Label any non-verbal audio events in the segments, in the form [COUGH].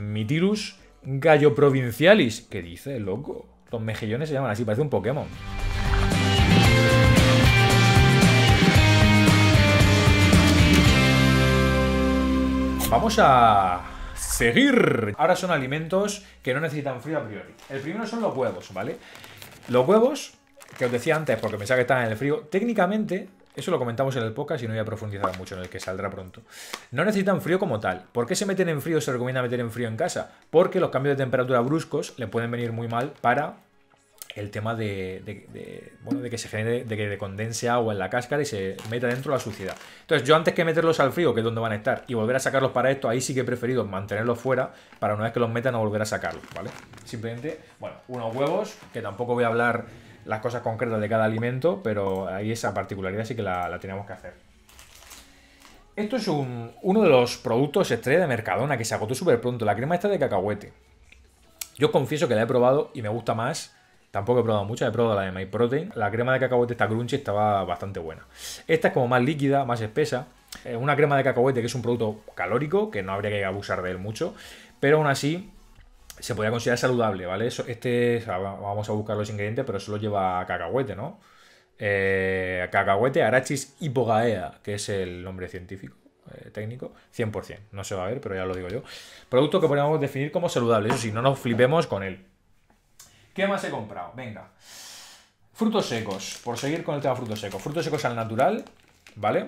Mitirus Gallo Provincialis. ¿Qué dice, loco? Los mejillones se llaman así, parece un Pokémon. Vamos a seguir. Ahora son alimentos que no necesitan frío a priori. El primero son los huevos, ¿vale? Los huevos, que os decía antes porque pensaba que estaban en el frío, técnicamente eso lo comentamos en el podcast y no voy a profundizar mucho en el que saldrá pronto. No necesitan frío como tal. ¿Por qué se meten en frío? Se recomienda meter en frío en casa. Porque los cambios de temperatura bruscos le pueden venir muy mal para el tema de, de, bueno, de que se genere, de que condense agua en la cáscara y se meta dentro la suciedad. Entonces, yo antes que meterlos al frío, que es donde van a estar, y volver a sacarlos para esto, ahí sí que he preferido mantenerlos fuera para una vez que los metan o volver a sacarlos, ¿vale? Simplemente, bueno, unos huevos, que tampoco voy a hablar las cosas concretas de cada alimento, pero ahí esa particularidad sí que la, tenemos que hacer. Esto es uno de los productos estrella de Mercadona que se agotó súper pronto, la crema esta de cacahuete. Yo confieso que la he probado y me gusta más. Tampoco he probado mucho, he probado la de MyProtein. La crema de cacahuete, está crunchy, estaba bastante buena. Esta es como más líquida, más espesa. Eh, una crema de cacahuete que es un producto calórico, que no habría que abusar de él mucho. Pero aún así, se podría considerar saludable, ¿vale? este, vamos a buscar los ingredientes, pero solo lleva cacahuete, ¿no? Eh, cacahuete Arachis hipogaea, que es el nombre científico, eh, técnico, 100%, no se va a ver, pero ya lo digo yo. Producto que podríamos definir como saludable, eso sí, no nos flipemos con él. ¿Qué más he comprado? Venga. Frutos secos, por seguir con el tema frutos secos. Frutos secos al natural, ¿vale?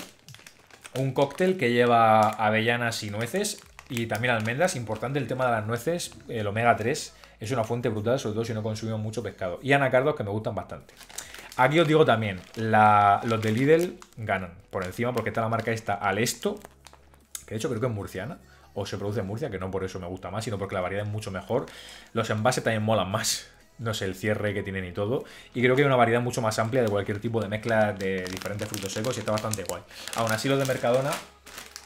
Un cóctel que lleva avellanas y nueces, y también almendras, importante el tema de las nueces, el omega 3 es una fuente brutal, sobre todo si no consumimos mucho pescado. Y anacardos que me gustan bastante. Aquí os digo también, los de Lidl ganan por encima porque está la marca esta Alesto, que de hecho creo que es murciana, o se produce en Murcia, que no por eso me gusta más, sino porque la variedad es mucho mejor. Los envases también molan más, no sé, el cierre que tienen y todo. Y creo que hay una variedad mucho más amplia de cualquier tipo de mezcla de diferentes frutos secos y está bastante guay. Aún así, los de Mercadona,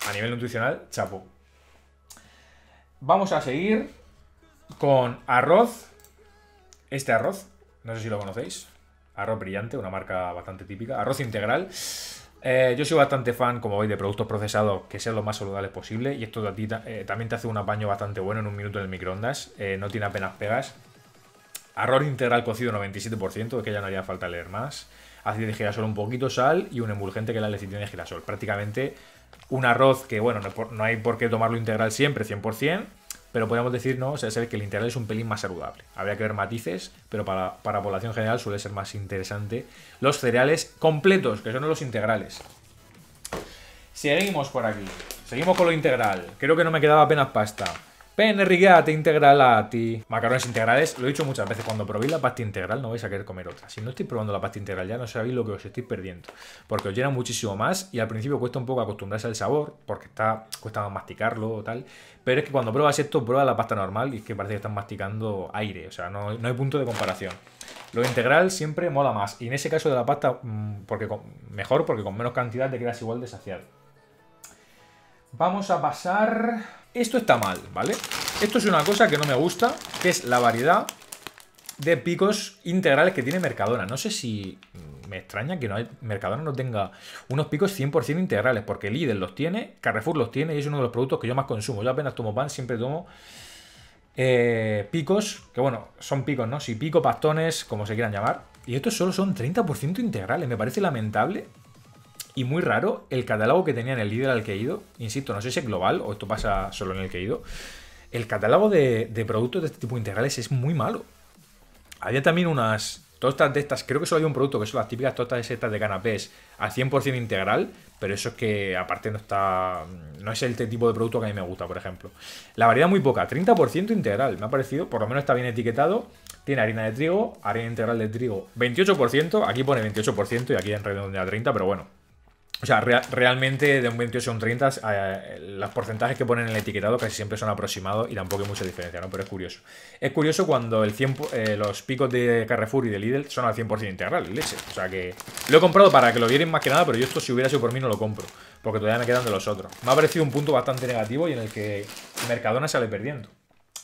a nivel nutricional, chapo. Vamos a seguir con arroz. Este arroz, no sé si lo conocéis. Arroz brillante, una marca bastante típica. Arroz integral. Eh, yo soy bastante fan, como veis, de productos procesados que sean lo más saludables posible. Y esto eh, también te hace un apaño bastante bueno en un minuto en el microondas. Eh, no tiene apenas pegas. Arroz integral cocido 97%, que ya no haría falta leer más. Aceite de girasol un poquito, sal y un emulgente que es la lecitina de girasol. Prácticamente un arroz que, bueno, no, hay por qué tomarlo integral siempre, 100%, pero podemos decirnos sea el que el integral es un pelín más saludable. Habría que ver matices, pero para, para población general suele ser más interesante los cereales completos, que son los integrales. Seguimos por aquí. Seguimos con lo integral. Creo que no me quedaba apenas pasta. Penne rigate integralati. Macarones integrales. Lo he dicho muchas veces. Cuando probéis la pasta integral no vais a querer comer otra. Si no estáis probando la pasta integral ya no sabéis lo que os estáis perdiendo. Porque os llena muchísimo más y al principio cuesta un poco acostumbrarse al sabor. Porque está cuesta más masticarlo o tal. Pero es que cuando pruebas esto, pruebas la pasta normal y es que parece que estás masticando aire. O sea, no, hay punto de comparación. Lo integral siempre mola más. Y en ese caso de la pasta, mm, porque mejor porque con menos cantidad te quedas igual de saciado. Vamos a pasar esto está mal, ¿vale? Esto es una cosa que no me gusta, que es la variedad de picos integrales que tiene Mercadona. No sé si mm, me extraña que Mercadona no tenga unos picos 100% integrales, porque Lidl los tiene, Carrefour los tiene y es uno de los productos que yo más consumo. Yo apenas tomo pan, siempre tomo eh, picos, que bueno, son picos, ¿no? Si pico, pastones, como se quieran llamar. Y estos solo son 30% integrales. Me parece lamentable y muy raro el catálogo que tenía en el líder al que ido. Insisto, no sé si es global o esto pasa solo en el que ido. El catálogo de, productos de este tipo integrales es muy malo. Había también unas tostas de estas, creo que solo hay un producto que son las típicas de estas de canapés al 100% integral, pero eso es que aparte no está, no es el este tipo de producto que a mí me gusta, por ejemplo. La variedad muy poca, 30% integral, me ha parecido, por lo menos está bien etiquetado, tiene harina de trigo, harina integral de trigo 28%, aquí pone 28% y aquí en redondea 30, pero bueno, o sea, realmente de un 28 a un 30, eh, los porcentajes que ponen en el etiquetado casi siempre son aproximados y tampoco hay mucha diferencia, ¿no? Pero es curioso. Es curioso cuando el eh, los picos de Carrefour y de Lidl son al 100% integral, leche. O sea que lo he comprado para que lo vieran más que nada, pero yo esto si hubiera sido por mí no lo compro, porque todavía me quedan de los otros. Me ha parecido un punto bastante negativo y en el que Mercadona sale perdiendo.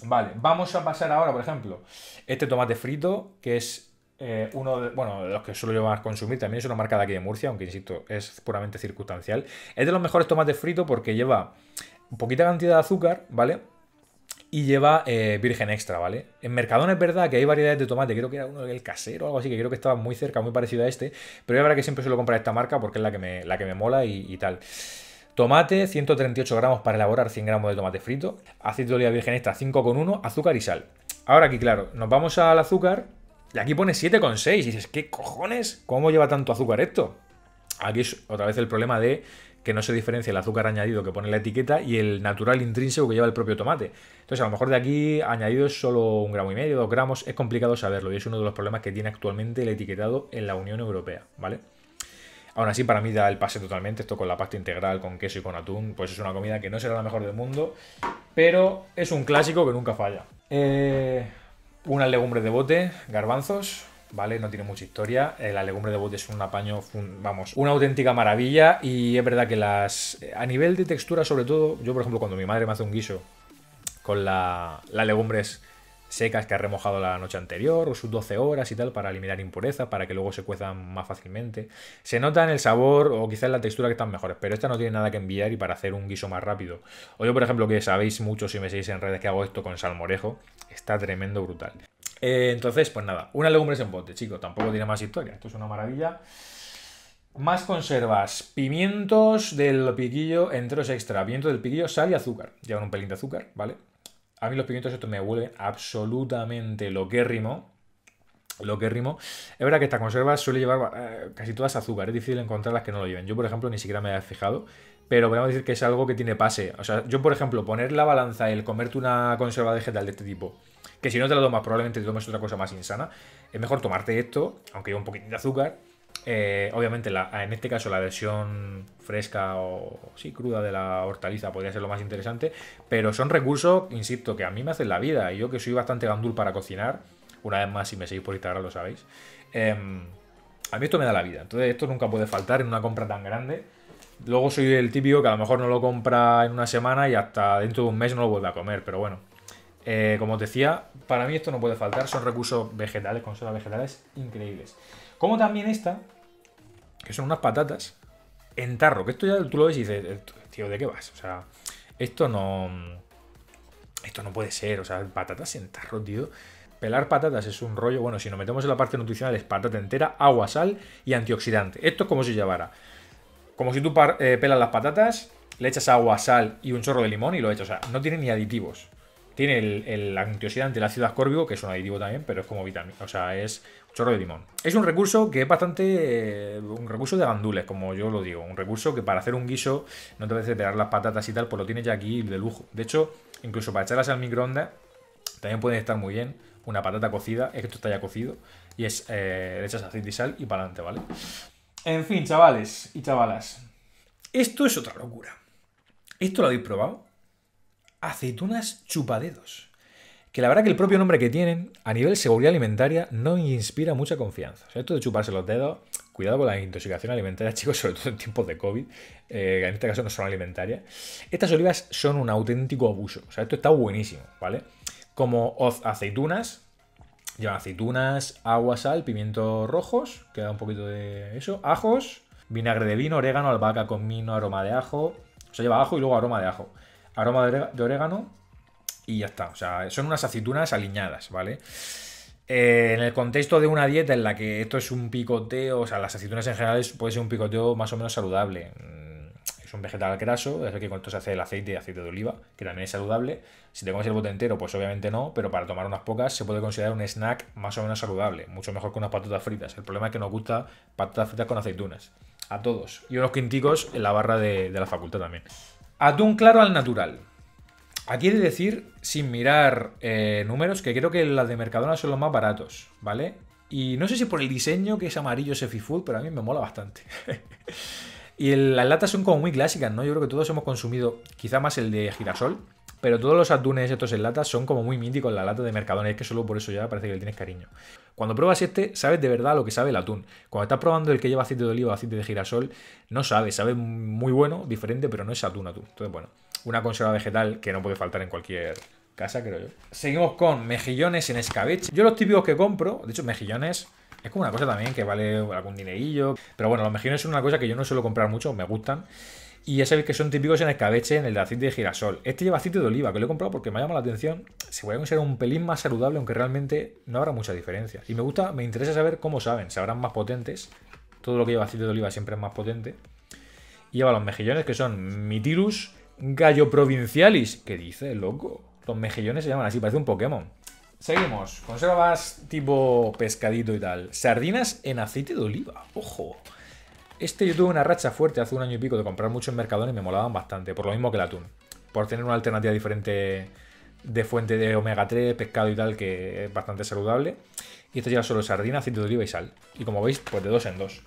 Vale, vamos a pasar ahora, por ejemplo, este tomate frito, que es eh, uno de, bueno, los que suelo yo más consumir, también es una marca de aquí de Murcia, aunque insisto, es puramente circunstancial. Es de los mejores tomates fritos porque lleva poquita cantidad de azúcar, ¿vale? Y lleva eh, virgen extra, ¿vale? En Mercadona es verdad que hay variedades de tomate, creo que era uno del casero o algo así, que creo que estaba muy cerca, muy parecido a este, pero ya verdad que siempre suelo comprar esta marca porque es la que me, la que me mola y, y tal. Tomate, 138 gramos para elaborar 100 gramos de tomate frito. Aceite de oliva virgen extra, 5,1, azúcar y sal. Ahora aquí, claro, nos vamos al azúcar y aquí pone 7,6 y dices, ¿qué cojones? ¿Cómo lleva tanto azúcar esto? Aquí es otra vez el problema de que no se diferencia el azúcar añadido que pone la etiqueta y el natural intrínseco que lleva el propio tomate. Entonces, a lo mejor de aquí añadido es solo un gramo y medio, dos gramos, es complicado saberlo y es uno de los problemas que tiene actualmente el etiquetado en la Unión Europea, ¿vale? Aún así, para mí da el pase totalmente, esto con la pasta integral, con queso y con atún, pues es una comida que no será la mejor del mundo, pero es un clásico que nunca falla. Eh, una legumbre de bote, garbanzos, ¿vale? No tiene mucha historia. Eh, la legumbre de bote es un apaño, vamos, una auténtica maravilla. Y es verdad que las. A nivel de textura, sobre todo, yo, por ejemplo, cuando mi madre me hace un guiso con la, las legumbres secas que ha remojado la noche anterior o sus 12 horas y tal para eliminar impurezas, para que luego se cuezan más fácilmente. Se nota en el sabor o quizás en la textura que están mejores, pero esta no tiene nada que enviar y para hacer un guiso más rápido. O yo, por ejemplo, que sabéis mucho si me seguís en redes que hago esto con salmorejo, está tremendo brutal. Eh, entonces, pues nada, unas legumbres en bote, chicos, tampoco tiene más historia, esto es una maravilla. Más conservas, pimientos del piquillo enteros extra, viento del piquillo, sal y azúcar. Llevan un pelín de azúcar, ¿vale? A mí los pimientos estos me vuelven absolutamente loquérrimo. Loquérrimo. Es verdad que esta conserva suele llevar eh, casi todas azúcar. Es difícil encontrar las que no lo lleven. Yo, por ejemplo, ni siquiera me había fijado. Pero podemos decir que es algo que tiene pase. O sea, yo, por ejemplo, poner la balanza el comerte una conserva vegetal de este tipo que si no te la tomas probablemente te tomes otra cosa más insana. Es mejor tomarte esto, aunque lleve un poquitín de azúcar, eh, obviamente, en este caso, la versión fresca o sí, cruda de la hortaliza podría ser lo más interesante, pero son recursos, insisto, que a mí me hacen la vida. Y yo que soy bastante gandul para cocinar, una vez más, si me seguís por Instagram lo sabéis, em, a mí esto me da la vida. Entonces, esto nunca puede faltar en una compra tan grande. Luego soy el típico que a lo mejor no lo compra en una semana y hasta dentro de un mes no lo vuelve a comer, pero bueno. Eh, como os decía, para mí esto no puede faltar, son recursos vegetales, consolas vegetales increíbles. Como también esta, que son unas patatas en tarro. Que esto ya tú lo ves y dices, eh, tío, ¿de qué vas? O sea, esto no. Esto no puede ser. O sea, patatas en tarro, tío. Pelar patatas es un rollo. Bueno, si nos metemos en la parte nutricional, es patata entera, agua, sal y antioxidante. Esto es como si llevara. Como si tú eh, pelas las patatas, le echas agua, sal y un chorro de limón y lo echas. O sea, no tiene ni aditivos. Tiene el, el antioxidante, el ácido ascórbico, que es un aditivo también, pero es como vitamina. O sea, es chorro de limón. Es un recurso que es bastante. Eh, un recurso de gandules, como yo lo digo. Un recurso que para hacer un guiso no te parece pegar las patatas y tal, pues lo tienes ya aquí de lujo. De hecho, incluso para echarlas al microondas, también pueden estar muy bien. Una patata cocida, es que esto está ya cocido, y es. Eh, le echas aceite y sal y para adelante, ¿vale? En fin, chavales y chavalas. Esto es otra locura. Esto lo habéis probado. Aceitunas chupadedos que la verdad que el propio nombre que tienen a nivel seguridad alimentaria no inspira mucha confianza. O sea, esto de chuparse los dedos, cuidado con la intoxicación alimentaria, [LAUGHS] chicos, sobre todo en tiempos de COVID, eh, en este caso no son alimentarias. Estas olivas son un auténtico abuso. O sea, esto está buenísimo, ¿vale? Como aceitunas, llevan aceitunas, agua, sal, pimientos rojos, queda un poquito de eso, ajos, vinagre de vino, orégano, albahaca, con vino, aroma de ajo. O sea, lleva ajo y luego aroma de ajo. Aroma de orégano, y ya está. O sea, son unas aceitunas aliñadas, ¿vale? Eh, en el contexto de una dieta en la que esto es un picoteo, o sea, las aceitunas en general puede ser un picoteo más o menos saludable. Mm, es un vegetal graso, es el que con esto se hace el aceite aceite de oliva, que también es saludable. Si te comes el bote entero, pues obviamente no, pero para tomar unas pocas se puede considerar un snack más o menos saludable, mucho mejor que unas patatas fritas. El problema es que nos gusta patatas fritas con aceitunas. A todos. Y unos quinticos en la barra de, de la facultad también. Atún claro al natural. Aquí he de decir, sin mirar eh, números, que creo que las de Mercadona son los más baratos, ¿vale? Y no sé si por el diseño que es amarillo ese Food, pero a mí me mola bastante. [LAUGHS] y las latas son como muy clásicas, ¿no? Yo creo que todos hemos consumido quizá más el de girasol, pero todos los atunes estos en latas son como muy míticos la lata de Mercadona, es que solo por eso ya parece que le tienes cariño. Cuando pruebas este, sabes de verdad lo que sabe el atún. Cuando estás probando el que lleva aceite de oliva o aceite de girasol, no sabes, sabe muy bueno, diferente, pero no es atún atún. Entonces, bueno una conserva vegetal que no puede faltar en cualquier casa, creo yo. Seguimos con mejillones en escabeche. Yo los típicos que compro, de hecho mejillones es como una cosa también que vale algún dinerillo. Pero bueno, los mejillones son una cosa que yo no suelo comprar mucho, me gustan. Y ya sabéis que son típicos en escabeche, en el de aceite de girasol. Este lleva aceite de oliva, que lo he comprado porque me ha llamado la atención. Se puede considerar un pelín más saludable, aunque realmente no habrá mucha diferencia. Y me gusta, me interesa saber cómo saben. Sabrán más potentes. Todo lo que lleva aceite de oliva siempre es más potente. Y lleva los mejillones, que son mitirus, Gallo Provincialis. ¿Qué dice, loco? Los mejillones se llaman así, parece un Pokémon. Seguimos. Conservas tipo pescadito y tal. Sardinas en aceite de oliva. Ojo. Este yo tuve una racha fuerte hace un año y pico de comprar mucho en Mercadona y me molaban bastante, por lo mismo que el atún. Por tener una alternativa diferente de fuente de omega 3, pescado y tal, que es bastante saludable. Y esto lleva solo sardina, aceite de oliva y sal. Y como veis, pues de dos en dos.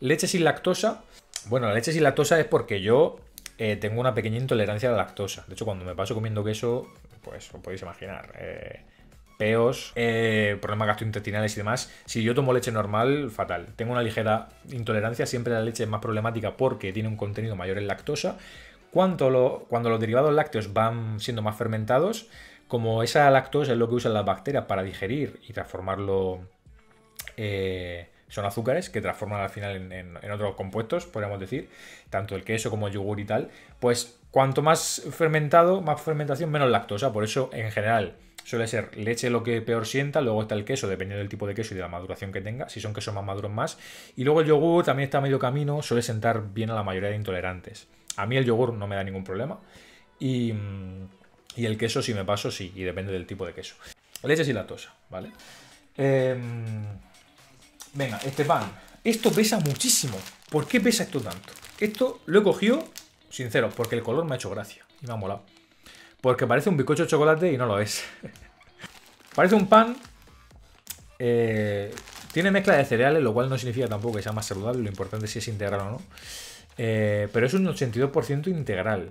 Leche sin lactosa. Bueno, la leche sin lactosa es porque yo eh, tengo una pequeña intolerancia a la lactosa. De hecho, cuando me paso comiendo queso, pues lo podéis imaginar. Eh, peos, eh, problemas gastrointestinales y demás. Si yo tomo leche normal, fatal. Tengo una ligera intolerancia. Siempre la leche es más problemática porque tiene un contenido mayor en lactosa. Cuando, lo, cuando los derivados lácteos van siendo más fermentados, como esa lactosa es lo que usan las bacterias para digerir y transformarlo eh, son azúcares que transforman al final en, otros compuestos, podríamos decir, tanto el queso como el yogur y tal, pues cuanto más fermentado, más fermentación, menos lactosa, por eso en general suele ser leche lo que peor sienta, luego está el queso, dependiendo del tipo de queso y de la maduración que tenga, si son quesos más maduros más, y luego el yogur también está a medio camino, suele sentar bien a la mayoría de intolerantes. A mí el yogur no me da ningún problema, y, el queso si me paso, sí, y depende del tipo de queso. Leche y lactosa, ¿vale? Eh, Venga, este pan. Esto pesa muchísimo. ¿Por qué pesa esto tanto? Esto lo he cogido, sincero, porque el color me ha hecho gracia y me ha molado. Porque parece un bizcocho de chocolate y no lo es. [LAUGHS] parece un pan. Eh, tiene mezcla de cereales, lo cual no significa tampoco que sea más saludable. Lo importante es si es integral o no. Eh, pero es un 82% integral.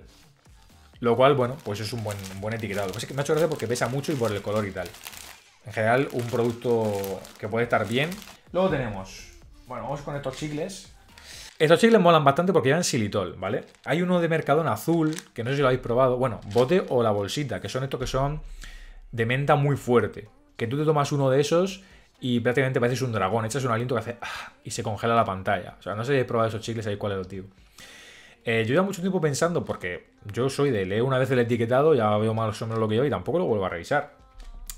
Lo cual, bueno, pues es un buen, buen etiquetado. Lo que que me ha hecho gracia porque pesa mucho y por el color y tal. En general, un producto que puede estar bien Luego tenemos, bueno, vamos con estos chicles. Estos chicles molan bastante porque llevan silitol ¿vale? Hay uno de Mercadona azul, que no sé si lo habéis probado. Bueno, bote o la bolsita, que son estos que son de menta muy fuerte. Que tú te tomas uno de esos y prácticamente pareces un dragón. Echas un aliento que hace ah, y se congela la pantalla. O sea, no sé si habéis probado esos chicles, ahí cuál es el tío. Eh, yo llevo mucho tiempo pensando, porque yo soy de leer una vez el etiquetado, ya veo más o menos lo que yo y tampoco lo vuelvo a revisar.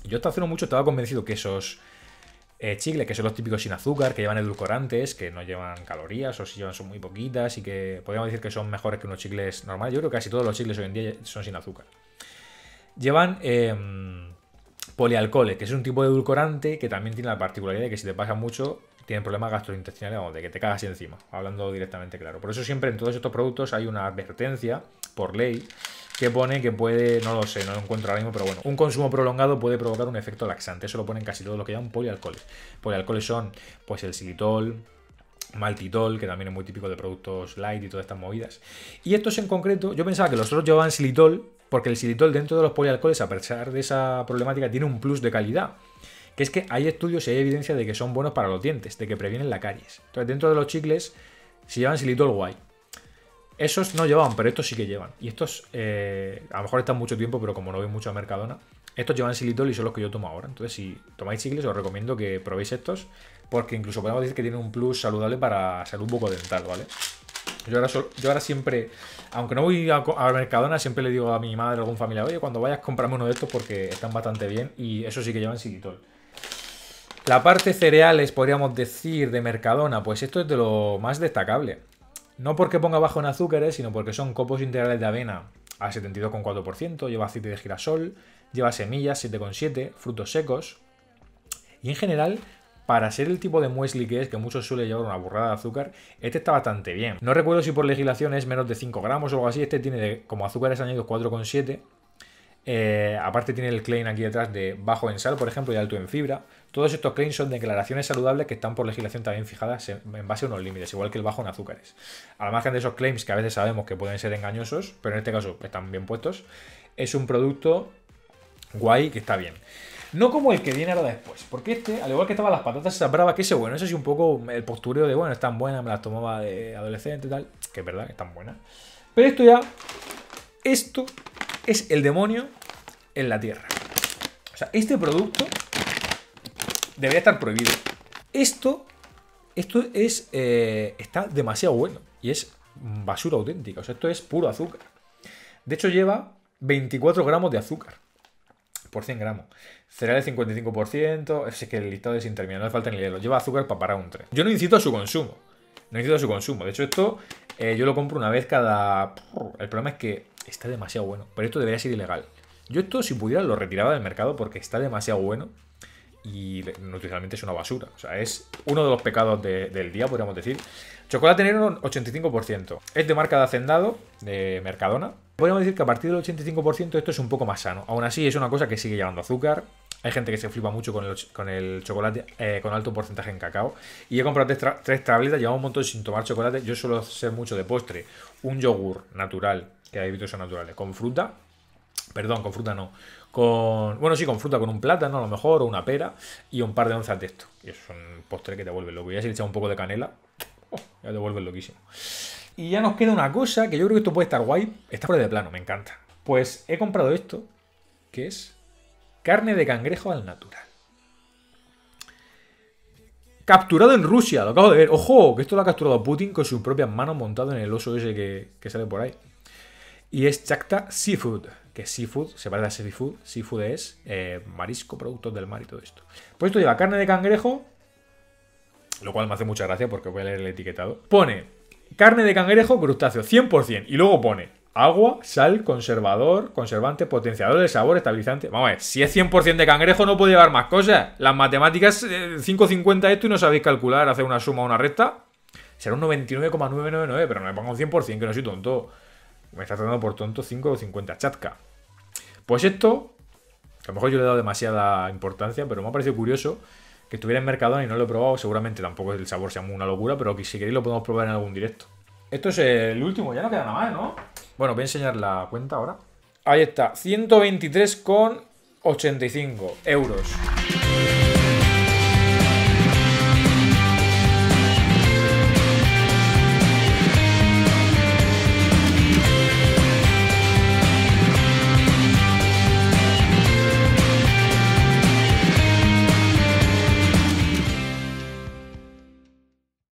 Yo hasta hace no mucho estaba convencido que esos eh, chicles, que son los típicos sin azúcar, que llevan edulcorantes, que no llevan calorías o si llevan son muy poquitas y que podríamos decir que son mejores que unos chicles normales. Yo creo que casi todos los chicles hoy en día son sin azúcar. Llevan eh, em, polialcoholes, que es un tipo de edulcorante que también tiene la particularidad de que si te pasa mucho tienen problemas gastrointestinales, o de que te cagas encima, hablando directamente claro. Por eso siempre en todos estos productos hay una advertencia por ley que pone que puede, no lo sé, no lo encuentro ahora mismo, pero bueno, un consumo prolongado puede provocar un efecto laxante. Eso lo ponen casi todos los que llaman polialcoholes. Polialcoholes son, pues, el xilitol, maltitol, que también es muy típico de productos light y todas estas movidas. Y estos en concreto, yo pensaba que los otros llevaban silitol, porque el xilitol dentro de los polialcoholes, a pesar de esa problemática, tiene un plus de calidad que es que hay estudios y hay evidencia de que son buenos para los dientes, de que previenen la caries. Entonces, dentro de los chicles, si llevan silitol guay, esos no llevaban, pero estos sí que llevan. Y estos, eh, a lo mejor están mucho tiempo, pero como no ven mucho a Mercadona, estos llevan silitol y son los que yo tomo ahora. Entonces, si tomáis chicles, os recomiendo que probéis estos, porque incluso podemos decir que tienen un plus saludable para salud bucodental, ¿vale? Yo ahora, yo ahora siempre, aunque no voy a, Mercadona, siempre le digo a mi madre o algún familiar, oye, cuando vayas, comprame uno de estos porque están bastante bien y eso sí que llevan silitol. La parte cereales, podríamos decir, de Mercadona, pues esto es de lo más destacable. No porque ponga bajo en azúcares, sino porque son copos integrales de avena al 72,4%, lleva aceite de girasol, lleva semillas 7,7, frutos secos. Y en general, para ser el tipo de muesli que es, que muchos suele llevar una burrada de azúcar, este está bastante bien. No recuerdo si por legislación es menos de 5 gramos o algo así, este tiene como azúcares añadidos 4,7 eh, aparte tiene el claim aquí detrás de bajo en sal, por ejemplo, y alto en fibra. Todos estos claims son declaraciones saludables que están por legislación también fijadas en base a unos límites, igual que el bajo en azúcares. a la margen de esos claims que a veces sabemos que pueden ser engañosos, pero en este caso están bien puestos, es un producto guay que está bien. No como el que viene ahora después, porque este, al igual que estaban las patatas esas bravas, que ese bueno, ese es un poco el postureo de, bueno, están buenas, me las tomaba de adolescente y tal, que es verdad, que están buenas. Pero esto ya, esto es el demonio en la tierra. O sea, este producto debería estar prohibido. Esto, esto es, eh, está demasiado bueno y es basura auténtica. O sea, esto es puro azúcar. De hecho, lleva 24 gramos de azúcar por 100 gramos. Cereales 55%, es que el listado es interminable, no le falta ni hielo. Lleva azúcar para parar un tren. Yo no incito a su consumo. No incito a su consumo. De hecho, esto eh, yo lo compro una vez cada... El problema es que está demasiado bueno. Pero esto debería ser ilegal. Yo esto, si pudiera, lo retiraba del mercado porque está demasiado bueno y nutricionalmente es una basura. O sea, es uno de los pecados del día, podríamos decir. Chocolate negro, 85%. Es de marca de Hacendado, de Mercadona. Podríamos decir que a partir del 85% esto es un poco más sano. Aún así, es una cosa que sigue llevando azúcar. Hay gente que se flipa mucho con el, con el chocolate eh, con alto porcentaje en cacao. Y he comprado tres, tres tabletas, llevaba un montón sin tomar chocolate. Yo suelo hacer mucho de postre. Un yogur natural que hay vitos naturales. Con fruta, perdón, con fruta no. Con, bueno, sí, con fruta, con un plátano a lo mejor, o una pera y un par de onzas de esto. Y es un postre que te vuelve loco. Y ya si le echas un poco de canela, [LAUGHS] ya te vuelve loquísimo. Y ya nos queda una cosa que yo creo que esto puede estar guay. Está fuera de plano, me encanta. Pues he comprado esto, que es carne de cangrejo al natural. Capturado en Rusia, lo acabo de ver. Ojo, que esto lo ha capturado Putin con sus propias manos montado en el oso ese que sale por ahí. Y es Chacta Seafood, que seafood se parece a seafood. Seafood es eh, marisco, productos del mar y todo esto. Pues esto lleva carne de cangrejo, lo cual me hace mucha gracia porque voy a leer el etiquetado. Pone carne de cangrejo, crustáceo, 100%. Y luego pone agua, sal, conservador, conservante, potenciador de sabor, estabilizante. Vamos a ver, si es 100% de cangrejo no puede llevar más cosas. Las matemáticas, 5,50 eh, esto y no sabéis calcular, hacer una suma o una recta. Será un 99,999, pero no me pongo un 100% que no soy tonto. Me está tratando por tonto 5 o 50 chatka. Pues esto, a lo mejor yo le he dado demasiada importancia, pero me ha parecido curioso que estuviera en Mercadona y no lo he probado. Seguramente tampoco el sabor sea una locura, pero si queréis lo podemos probar en algún directo. Esto es el último, ya no queda nada más, ¿no? Bueno, voy a enseñar la cuenta ahora. Ahí está, 123,85 euros.